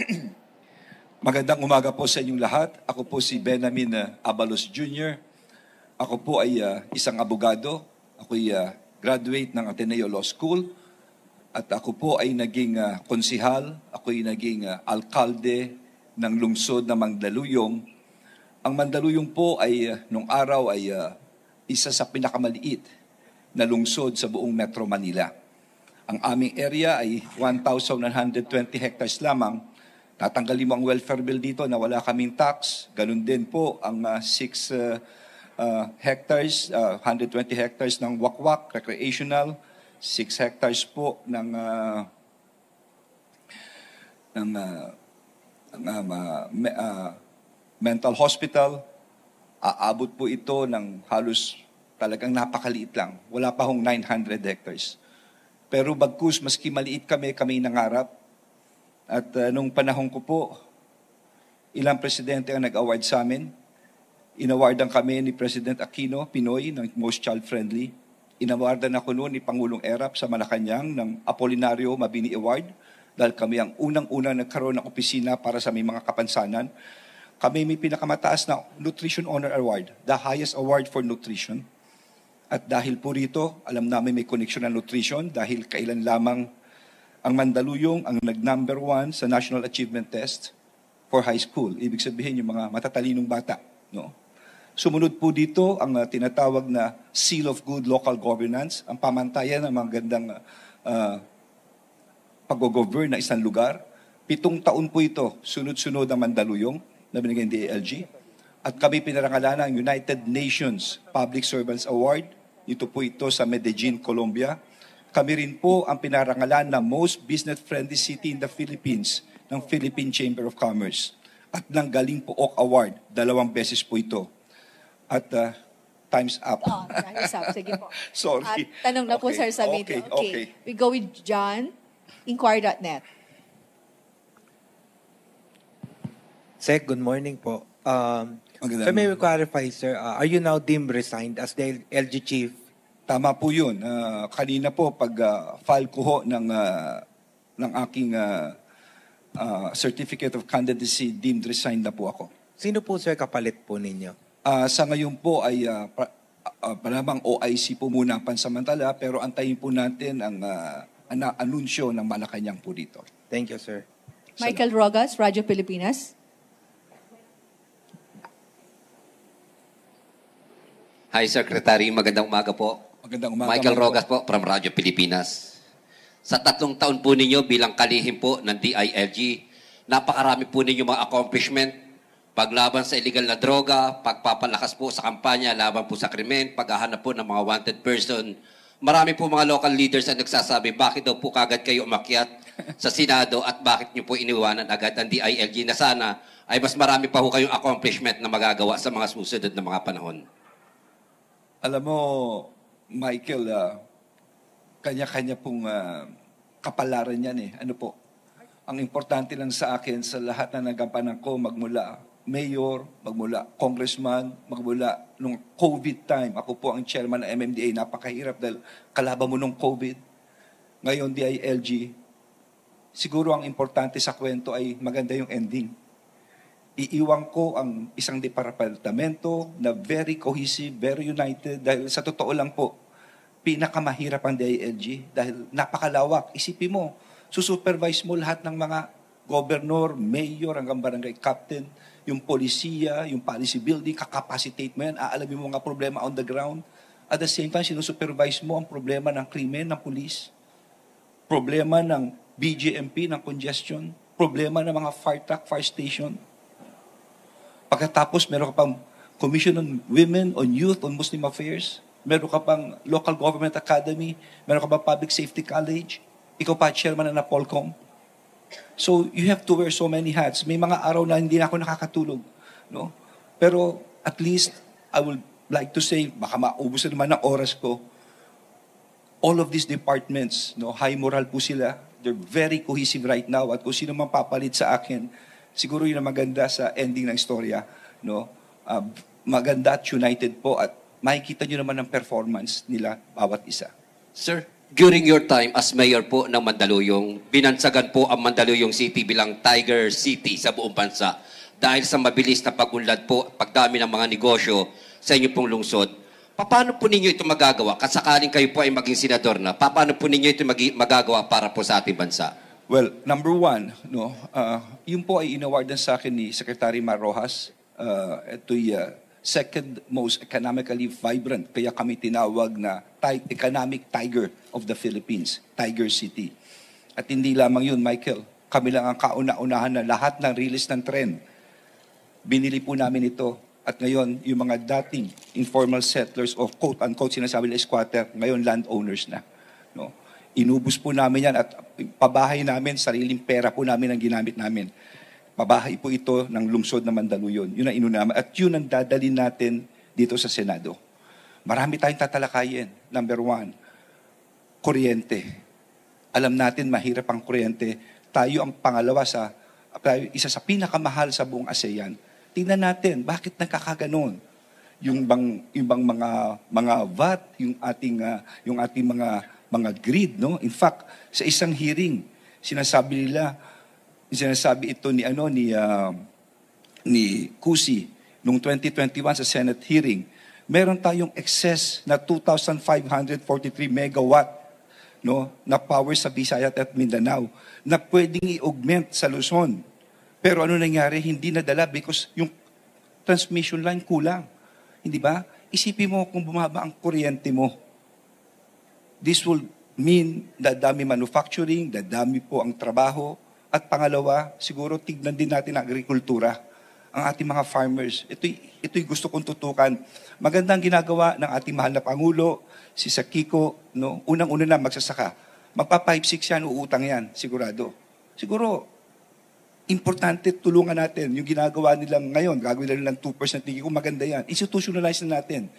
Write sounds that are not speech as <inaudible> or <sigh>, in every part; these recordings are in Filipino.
<clears throat> Magandang umaga po sa inyong lahat. Ako po si Benjamin uh, Abalos Jr. Ako po ay uh, isang abogado. Ako ay uh, graduate ng Ateneo Law School. At ako po ay naging uh, konsihal. Ako ay naging uh, alkalde ng lungsod ng Mandaluyong. Ang Mandaluyong po ay uh, nung araw ay uh, isa sa pinakamaliit na lungsod sa buong Metro Manila. Ang aming area ay 1,920 hectares lamang Tatanggalin mo ang welfare bill dito na wala kaming tax. Ganun din po ang 6 uh, uh, uh, hectares, uh, ah, 120 hectares ng wakwak, recreational, 6 hectares po ng uh, ng uh, ng uh, me, uh, mental hospital. Aabot po ito ng halos talagang napakaliit lang. Wala pa hong 900 hectares. Pero bagkus, maski maliit kami, kami nangarap, at uh, nung panahon ko po, ilang presidente ang nag-award sa amin. Inawardan kami ni President Aquino, Pinoy, ng Most Child Friendly. Inawardan ako noon ni Pangulong Erap sa Malacanang ng Apolinario Mabini Award dahil kami ang unang-unang nagkaroon ng opisina para sa may mga kapansanan. Kami may pinakamataas na Nutrition Honor Award, the highest award for nutrition. At dahil po rito, alam namin may connection ng nutrition dahil kailan lamang ang Mandaluyong ang nag-number one sa National Achievement Test for high school. Ibig sabihin, yung mga matatalinong bata. No? Sumunod po dito ang uh, tinatawag na Seal of Good Local Governance, ang pamantayan ng mga gandang uh, ah, ah, pag-govern na isang lugar. Pitong taon po ito, sunod-sunod ang Mandaluyong na binigay ng DLG. At kami pinarangalan ng United Nations Public Servants Award. Ito po ito sa Medellin, Colombia kami rin po ang pinarangalan na most business-friendly city in the Philippines ng Philippine Chamber of Commerce at ng Galing Pook Award. Dalawang beses po ito. At uh, time's up. Oh, time's up. Sige po. <laughs> Sorry. At tanong na okay. po, Sir Sabito. Okay, okay. okay. We go with John, inquire.net. Sec, good morning po. Um, Magandang so may clarify, sir, uh, are you now deemed resigned as the LG chief Tama po yun. Uh, kanina po, pag uh, file ko ho ng, uh, ng aking uh, uh, Certificate of Candidacy, deemed resigned na po ako. Sino po, sir, kapalit po ninyo? Uh, sa ngayon po ay uh, pra, uh, palamang OIC po muna pansamantala, pero antayin po natin ang uh, ana- anunsyo ng Malacanang po dito. Thank you, sir. Michael Rogas, Radyo Pilipinas. Hi, Secretary. Magandang umaga po. Magandang umaga. Michael Rogas po from Radyo Pilipinas. Sa tatlong taon po ninyo bilang kalihim po ng DILG, napakarami po ninyo mga accomplishment, paglaban sa illegal na droga, pagpapalakas po sa kampanya, laban po sa krimen, paghahanap po ng mga wanted person. Marami po mga local leaders ang nagsasabi, bakit daw po kagad kayo umakyat sa Senado at bakit nyo po iniwanan agad ang DILG na sana ay mas marami pa po kayong accomplishment na magagawa sa mga susunod na mga panahon. Alam mo, Michael, uh, kanya-kanya pong uh, kapalaran niyan eh. Ano po? Ang importante lang sa akin sa lahat na nagampanan ko magmula mayor, magmula congressman, magmula nung COVID time. Ako po ang chairman ng MMDA. Napakahirap dahil kalaban mo nung COVID. Ngayon, DILG. Siguro ang importante sa kwento ay maganda yung ending iiwan ko ang isang departamento na very cohesive, very united. Dahil sa totoo lang po, pinakamahirap ang DILG dahil napakalawak. Isipin mo, susupervise mo lahat ng mga governor, mayor, hanggang barangay captain, yung polisiya, yung policy building, kakapacitate mo yan, aalamin mo mga problema on the ground. At the same time, sinusupervise mo ang problema ng krimen, ng police, problema ng BGMP, ng congestion, problema ng mga fire truck, fire station, Pagkatapos, meron ka pang Commission on Women, on Youth, on Muslim Affairs. Meron ka pang Local Government Academy. Meron ka pang Public Safety College. Ikaw pa chairman na na Polcom. So, you have to wear so many hats. May mga araw na hindi na ako nakakatulog. No? Pero, at least, I would like to say, baka maubos na naman ang oras ko, all of these departments, no, high moral po sila. They're very cohesive right now. At kung sino man papalit sa akin, siguro yun ang maganda sa ending ng istorya. No? Uh, maganda at united po at makikita nyo naman ang performance nila bawat isa. Sir? During your time as mayor po ng Mandaluyong, binansagan po ang Mandaluyong City bilang Tiger City sa buong bansa. Dahil sa mabilis na pagunlad po, pagdami ng mga negosyo sa inyong pong lungsod, paano po ninyo ito magagawa? Kasakaling kayo po ay maging senador na, paano po ninyo ito magagawa para po sa ating bansa? Well, number one, no, uh, yun po ay inawardan sa akin ni Secretary Marrojas. Uh, ito'y uh, second most economically vibrant. Kaya kami tinawag na ti- economic tiger of the Philippines, Tiger City. At hindi lamang yun, Michael. Kami lang ang kauna-unahan na lahat ng release ng trend. Binili po namin ito. At ngayon, yung mga dating informal settlers of quote-unquote sinasabi nila squatter, ngayon landowners na. No? Inubos po namin yan at pabahay namin, sariling pera po namin ang ginamit namin. Pabahay po ito ng lungsod na Mandaluyon. Yun ang inunaman. At yun ang dadalin natin dito sa Senado. Marami tayong tatalakayin. Number one, kuryente. Alam natin mahirap ang kuryente. Tayo ang pangalawa sa, isa sa pinakamahal sa buong ASEAN. Tingnan natin, bakit nagkakaganon? Yung bang, ibang mga, mga VAT, yung ating, uh, yung ating mga mga greed, no? In fact, sa isang hearing, sinasabi nila, sinasabi ito ni ano ni uh, ni Kusi noong 2021 sa Senate hearing, meron tayong excess na 2,543 megawatt no, na power sa Visayas at Mindanao na pwedeng i-augment sa Luzon. Pero ano nangyari? Hindi nadala because yung transmission line kulang. Hindi ba? Isipin mo kung bumaba ang kuryente mo This will mean dami manufacturing, dami po ang trabaho. At pangalawa, siguro tignan din natin ang agrikultura, ang ating mga farmers. Ito'y, ito'y gusto kong tutukan. Magandang ginagawa ng ating mahal na Pangulo, si Sakiko, no? unang-una na magsasaka. Magpa-5-6 yan, uutang yan, sigurado. Siguro, importante tulungan natin yung ginagawa nilang ngayon. Gagawin na nilang 2% tingin ko maganda yan. Institutionalize na natin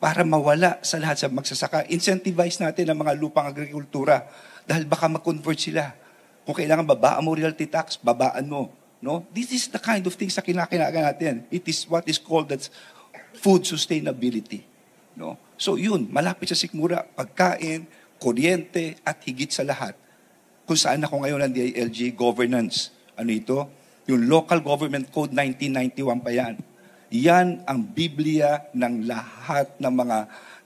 para mawala sa lahat sa magsasaka. Incentivize natin ang mga lupang agrikultura dahil baka mag-convert sila. Kung kailangan babaan mo realty tax, babaan mo. No? This is the kind of things na kinakailangan natin. It is what is called as food sustainability. No? So yun, malapit sa sikmura, pagkain, kuryente, at higit sa lahat. Kung saan ako ngayon ang DILG governance. Ano ito? Yung Local Government Code 1991 pa yan yan ang Biblia ng lahat ng mga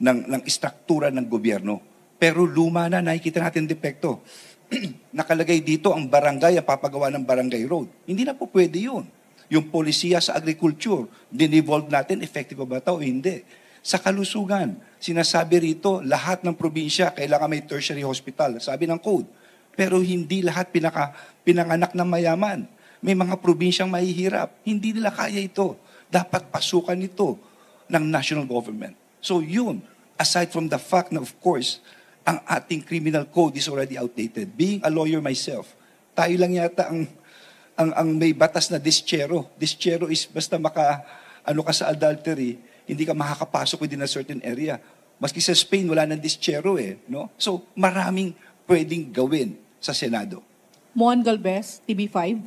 ng, ng istruktura ng gobyerno. Pero luma na, nakikita natin depekto. <clears throat> Nakalagay dito ang barangay, ang papagawa ng barangay road. Hindi na po pwede yun. Yung polisiya sa agriculture, dinevolve natin, effective ba ito o hindi. Sa kalusugan, sinasabi rito, lahat ng probinsya kailangan may tertiary hospital, sabi ng code. Pero hindi lahat pinaka, pinanganak ng mayaman. May mga probinsyang mahihirap. Hindi nila kaya ito. Dapat pasukan ito ng national government. So yun, aside from the fact na of course, ang ating criminal code is already outdated. Being a lawyer myself, tayo lang yata ang ang, ang may batas na dischero. Dischero is basta maka ano ka sa adultery, hindi ka makakapasok within a certain area. Maski sa Spain, wala nang dischero eh. No? So, maraming pwedeng gawin sa Senado. Mon Galvez, TV5.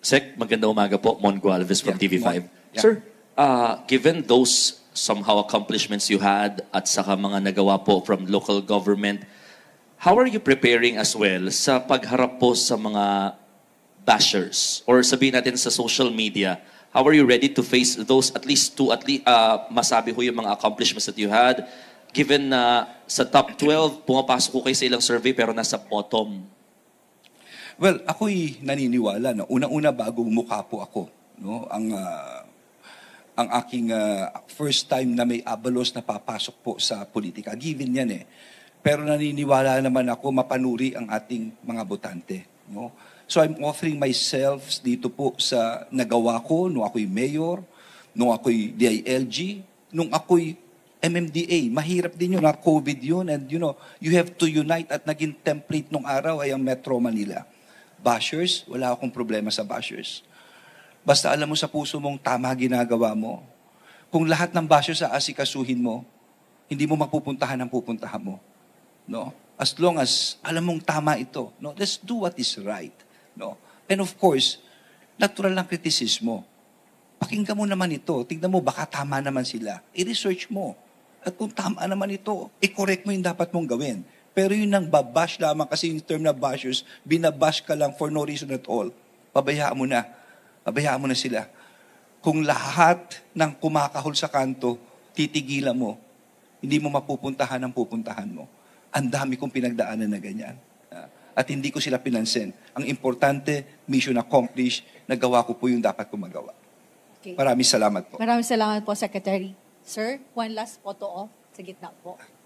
Sek, maganda umaga po. Mon Galvez from yeah, TV5. Mon. Yeah. Sir, uh, given those somehow accomplishments you had at saka mga nagawa po from local government, how are you preparing as well sa pagharap po sa mga bashers or sabihin natin sa social media? How are you ready to face those at least two, at least uh, masabi ho yung mga accomplishments that you had? Given na uh, sa top 12, pumapasok ko kayo sa ilang survey pero nasa bottom. Well, ako'y naniniwala. No? Unang-una, bago mukha po ako. No? Ang uh, ang aking uh, first time na may abalos na papasok po sa politika. Given yan eh. Pero naniniwala naman ako mapanuri ang ating mga botante. No? So I'm offering myself dito po sa nagawa ko nung ako'y mayor, nung ako'y DILG, nung ako'y MMDA. Mahirap din yun, na COVID yun. And you know, you have to unite at naging template nung araw ay ang Metro Manila. Bashers, wala akong problema sa bashers. Basta alam mo sa puso mong tama ginagawa mo. Kung lahat ng basyo sa asikasuhin mo, hindi mo mapupuntahan ang pupuntahan mo. No? As long as alam mong tama ito, no? Let's do what is right, no? And of course, natural lang kritisismo. Pakinggan mo naman ito. tingnan mo, baka tama naman sila. I-research mo. At kung tama naman ito, i-correct mo yung dapat mong gawin. Pero yun ang babash lamang kasi yung term na bashers, binabash ka lang for no reason at all. Pabayaan mo na Abayaan mo na sila. Kung lahat ng kumakahol sa kanto, titigilan mo, hindi mo mapupuntahan ang pupuntahan mo. Ang dami kong pinagdaanan na ganyan. Ah, at hindi ko sila pinansin. Ang importante, mission accomplished, nagawa ko po yung dapat kong magawa. Okay. Maraming salamat po. Maraming salamat po, Secretary. Sir, one last photo off oh, sa gitna po.